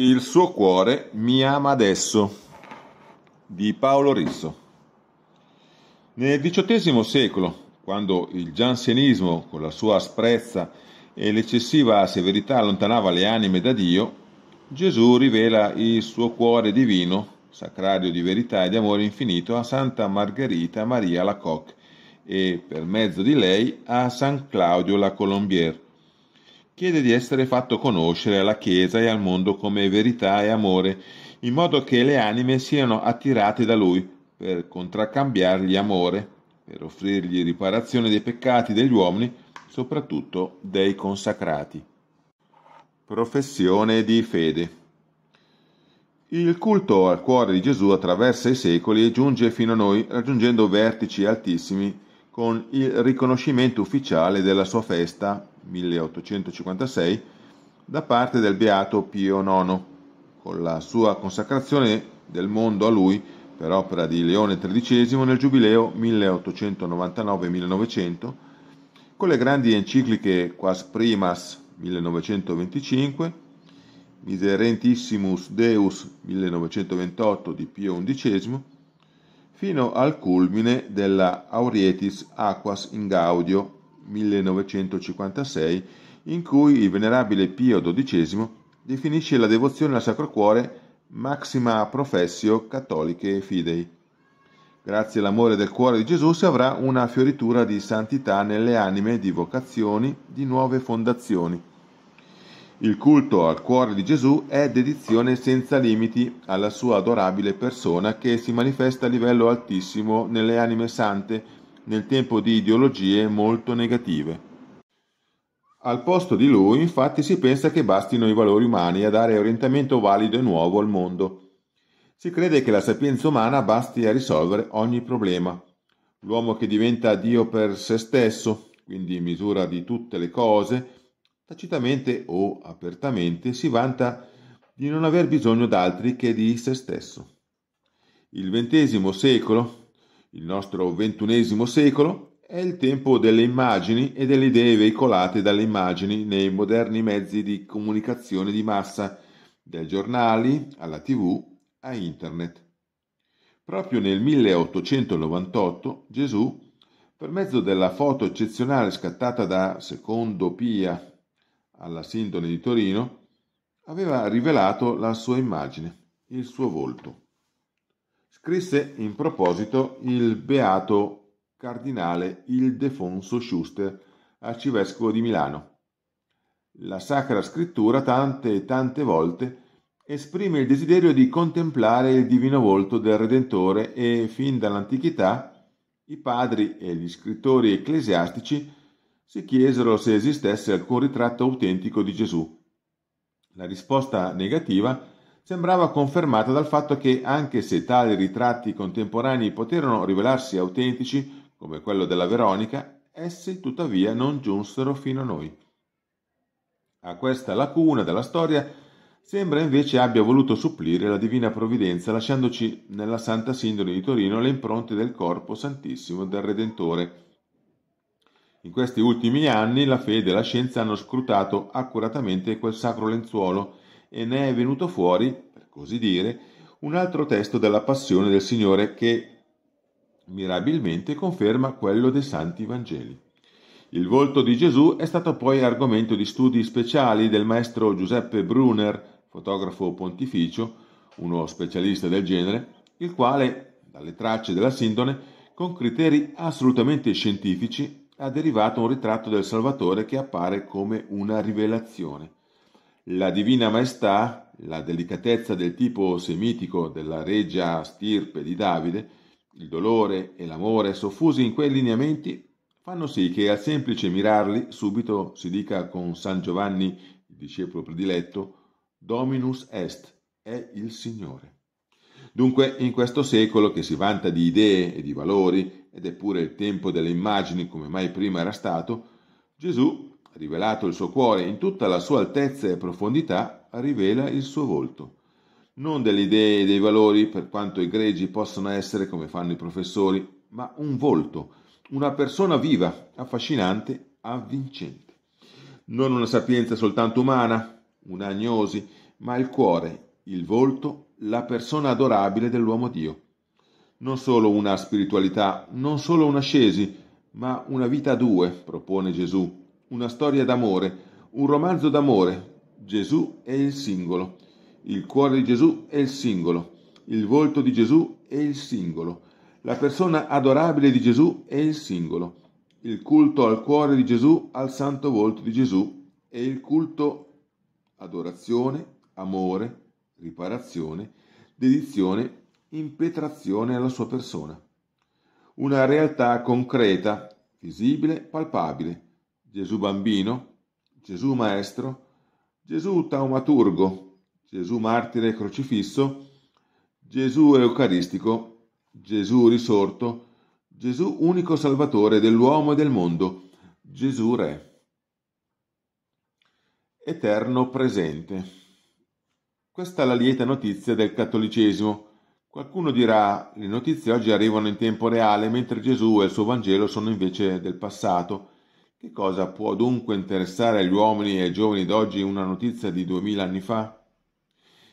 Il suo cuore mi ama adesso di Paolo Rizzo. Nel XVIII secolo, quando il giansenismo, con la sua asprezza e l'eccessiva severità, allontanava le anime da Dio, Gesù rivela il suo cuore divino, sacrario di verità e di amore infinito, a Santa Margherita Maria Lacocque e, per mezzo di lei, a San Claudio la Colombière chiede di essere fatto conoscere alla Chiesa e al mondo come verità e amore, in modo che le anime siano attirate da lui per contraccambiargli amore, per offrirgli riparazione dei peccati degli uomini, soprattutto dei consacrati. Professione di fede. Il culto al cuore di Gesù attraversa i secoli e giunge fino a noi raggiungendo vertici altissimi con il riconoscimento ufficiale della sua festa 1856 da parte del beato Pio IX, con la sua consacrazione del mondo a lui per opera di Leone XIII nel Giubileo 1899-1900, con le grandi encicliche Quas Primas 1925, Miserentissimus Deus 1928 di Pio XI, fino al culmine della Aurietis Aquas in Gaudio 1956, in cui il venerabile Pio XII definisce la devozione al Sacro Cuore maxima professio cattoliche fidei. Grazie all'amore del cuore di Gesù si avrà una fioritura di santità nelle anime di vocazioni di nuove fondazioni. Il culto al cuore di Gesù è dedizione senza limiti alla sua adorabile persona che si manifesta a livello altissimo nelle anime sante nel tempo di ideologie molto negative. Al posto di lui, infatti, si pensa che bastino i valori umani a dare orientamento valido e nuovo al mondo. Si crede che la sapienza umana basti a risolvere ogni problema. L'uomo che diventa Dio per se stesso, quindi misura di tutte le cose, tacitamente o apertamente si vanta di non aver bisogno d'altri che di se stesso. Il XX secolo, il nostro ventunesimo secolo è il tempo delle immagini e delle idee veicolate dalle immagini nei moderni mezzi di comunicazione di massa, dai giornali alla tv a internet. Proprio nel 1898 Gesù, per mezzo della foto eccezionale scattata da Secondo Pia alla Sindone di Torino, aveva rivelato la sua immagine, il suo volto. Scrisse in proposito il beato cardinale Ildefonso Schuster, arcivescovo di Milano. La Sacra Scrittura tante e tante volte esprime il desiderio di contemplare il divino volto del Redentore e fin dall'antichità i padri e gli scrittori ecclesiastici si chiesero se esistesse alcun ritratto autentico di Gesù. La risposta negativa sembrava confermata dal fatto che, anche se tali ritratti contemporanei poterono rivelarsi autentici, come quello della Veronica, essi tuttavia non giunsero fino a noi. A questa lacuna della storia sembra invece abbia voluto supplire la Divina Provvidenza lasciandoci nella Santa Sindone di Torino le impronte del corpo santissimo del Redentore. In questi ultimi anni la fede e la scienza hanno scrutato accuratamente quel sacro lenzuolo, e ne è venuto fuori, per così dire, un altro testo della passione del Signore che mirabilmente conferma quello dei santi Vangeli. Il volto di Gesù è stato poi argomento di studi speciali del maestro Giuseppe Brunner, fotografo pontificio, uno specialista del genere, il quale, dalle tracce della sindone, con criteri assolutamente scientifici, ha derivato un ritratto del Salvatore che appare come una rivelazione. La Divina Maestà, la delicatezza del tipo semitico della regia stirpe di Davide, il dolore e l'amore soffusi in quei lineamenti fanno sì che al semplice mirarli subito si dica con San Giovanni, il discepolo prediletto, Dominus est, è il Signore. Dunque, in questo secolo che si vanta di idee e di valori, ed è pure il tempo delle immagini come mai prima era stato, Gesù rivelato il suo cuore in tutta la sua altezza e profondità, rivela il suo volto. Non delle idee e dei valori, per quanto egregi possano essere come fanno i professori, ma un volto, una persona viva, affascinante, avvincente. Non una sapienza soltanto umana, un'agnosi, ma il cuore, il volto, la persona adorabile dell'uomo Dio. Non solo una spiritualità, non solo un'ascesi, ma una vita a due, propone Gesù, una storia d'amore, un romanzo d'amore. Gesù è il singolo. Il cuore di Gesù è il singolo. Il volto di Gesù è il singolo. La persona adorabile di Gesù è il singolo. Il culto al cuore di Gesù, al santo volto di Gesù è il culto adorazione, amore, riparazione, dedizione, impetrazione alla sua persona. Una realtà concreta, visibile, palpabile, Gesù bambino, Gesù maestro, Gesù taumaturgo, Gesù martire crocifisso, Gesù eucaristico, Gesù risorto, Gesù unico salvatore dell'uomo e del mondo, Gesù re. Eterno presente. Questa è la lieta notizia del cattolicesimo. Qualcuno dirà le notizie oggi arrivano in tempo reale mentre Gesù e il suo Vangelo sono invece del passato che cosa può dunque interessare agli uomini e ai giovani d'oggi una notizia di duemila anni fa?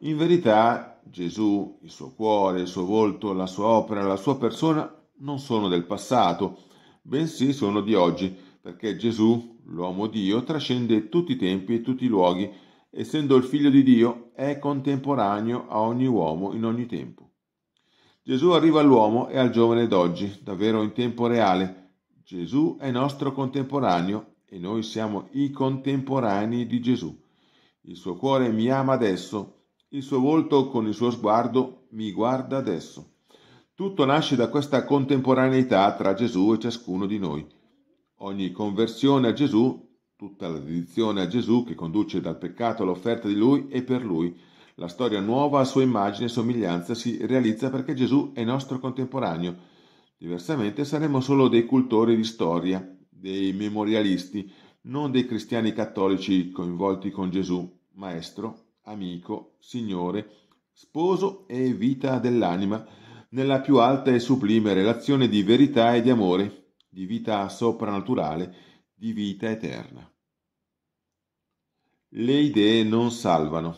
In verità, Gesù, il suo cuore, il suo volto, la sua opera, la sua persona non sono del passato, bensì sono di oggi, perché Gesù, l'uomo Dio, trascende tutti i tempi e tutti i luoghi, essendo il figlio di Dio, è contemporaneo a ogni uomo in ogni tempo. Gesù arriva all'uomo e al giovane d'oggi, davvero in tempo reale, Gesù è nostro contemporaneo e noi siamo i contemporanei di Gesù. Il suo cuore mi ama adesso, il suo volto con il suo sguardo mi guarda adesso. Tutto nasce da questa contemporaneità tra Gesù e ciascuno di noi. Ogni conversione a Gesù, tutta la dedizione a Gesù che conduce dal peccato all'offerta di Lui e per Lui, la storia nuova a sua immagine e somiglianza si realizza perché Gesù è nostro contemporaneo Diversamente saremmo solo dei cultori di storia, dei memorialisti, non dei cristiani cattolici coinvolti con Gesù, maestro, amico, signore, sposo e vita dell'anima, nella più alta e sublime relazione di verità e di amore, di vita soprannaturale, di vita eterna. Le idee non salvano.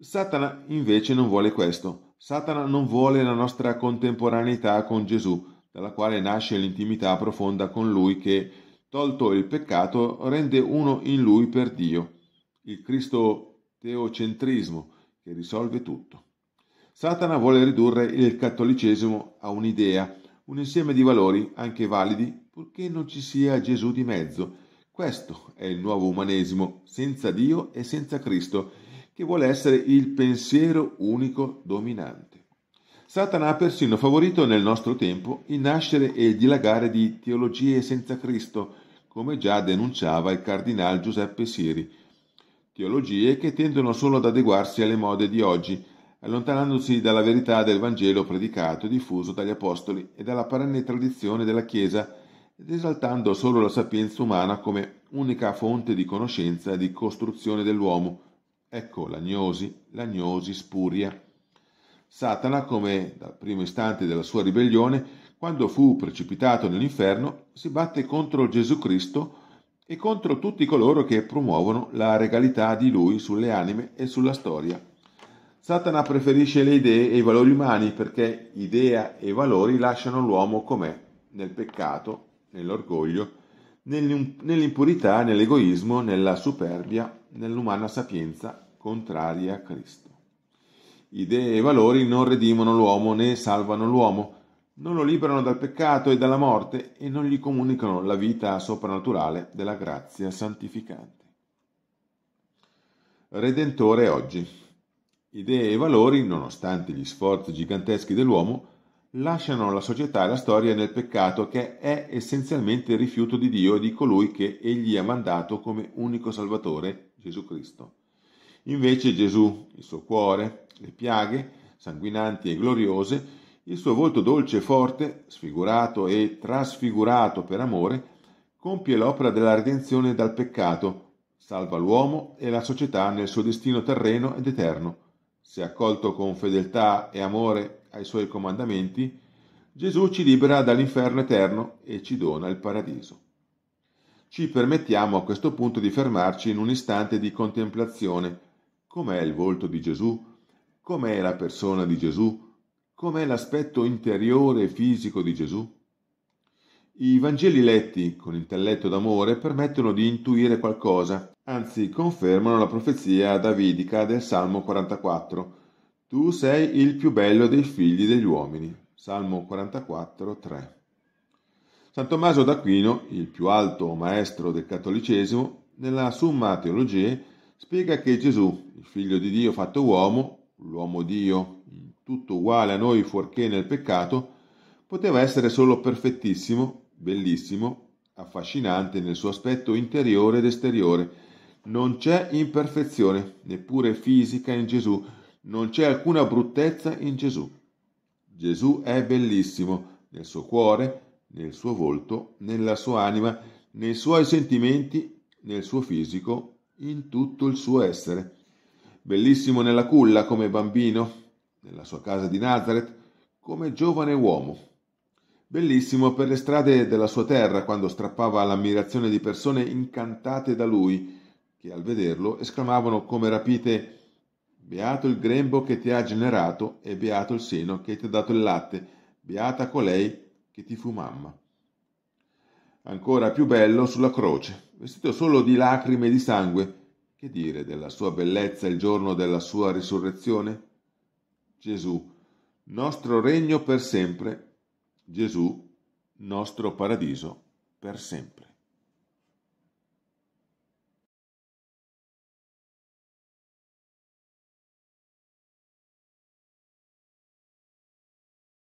Satana invece non vuole questo Satana non vuole la nostra contemporaneità con Gesù, dalla quale nasce l'intimità profonda con Lui che, tolto il peccato, rende uno in Lui per Dio, il Cristo teocentrismo che risolve tutto. Satana vuole ridurre il cattolicesimo a un'idea, un insieme di valori, anche validi, purché non ci sia Gesù di mezzo. Questo è il nuovo umanesimo, senza Dio e senza Cristo, che vuole essere il pensiero unico dominante. Satana ha persino favorito nel nostro tempo il nascere e il dilagare di teologie senza Cristo, come già denunciava il cardinal Giuseppe Siri. Teologie che tendono solo ad adeguarsi alle mode di oggi, allontanandosi dalla verità del Vangelo predicato e diffuso dagli Apostoli e dalla perenne tradizione della Chiesa, ed esaltando solo la sapienza umana come unica fonte di conoscenza e di costruzione dell'uomo, Ecco l'agnosi, l'agnosi spuria. Satana, come dal primo istante della sua ribellione, quando fu precipitato nell'inferno, si batte contro Gesù Cristo e contro tutti coloro che promuovono la regalità di lui sulle anime e sulla storia. Satana preferisce le idee e i valori umani perché idea e valori lasciano l'uomo com'è, nel peccato, nell'orgoglio, nell'impurità, nell'egoismo, nella superbia, nell'umana sapienza contrari a Cristo. Idee e valori non redimono l'uomo né salvano l'uomo, non lo liberano dal peccato e dalla morte e non gli comunicano la vita soprannaturale della grazia santificante. Redentore oggi. Idee e valori, nonostante gli sforzi giganteschi dell'uomo, lasciano la società e la storia nel peccato che è essenzialmente il rifiuto di Dio e di colui che egli ha mandato come unico Salvatore, Gesù Cristo. Invece Gesù, il suo cuore, le piaghe, sanguinanti e gloriose, il suo volto dolce e forte, sfigurato e trasfigurato per amore, compie l'opera della redenzione dal peccato, salva l'uomo e la società nel suo destino terreno ed eterno. Se accolto con fedeltà e amore ai suoi comandamenti, Gesù ci libera dall'inferno eterno e ci dona il paradiso. Ci permettiamo a questo punto di fermarci in un istante di contemplazione, Com'è il volto di Gesù? Com'è la persona di Gesù? Com'è l'aspetto interiore e fisico di Gesù? I Vangeli letti con intelletto d'amore permettono di intuire qualcosa, anzi confermano la profezia davidica del Salmo 44. Tu sei il più bello dei figli degli uomini. Salmo 44, 3. San Tommaso d'Aquino, il più alto maestro del cattolicesimo, nella Summa Teologiae spiega che Gesù, il figlio di Dio fatto uomo, l'uomo Dio, tutto uguale a noi fuorché nel peccato, poteva essere solo perfettissimo, bellissimo, affascinante nel suo aspetto interiore ed esteriore. Non c'è imperfezione, neppure fisica, in Gesù, non c'è alcuna bruttezza in Gesù. Gesù è bellissimo nel suo cuore, nel suo volto, nella sua anima, nei suoi sentimenti, nel suo fisico, in tutto il suo essere. Bellissimo nella culla come bambino, nella sua casa di Nazareth, come giovane uomo. Bellissimo per le strade della sua terra quando strappava all'ammirazione di persone incantate da lui, che al vederlo esclamavano come rapite Beato il grembo che ti ha generato e beato il seno che ti ha dato il latte, beata colei che ti fu mamma ancora più bello sulla croce, vestito solo di lacrime e di sangue. Che dire della sua bellezza il giorno della sua risurrezione? Gesù, nostro regno per sempre. Gesù, nostro paradiso per sempre.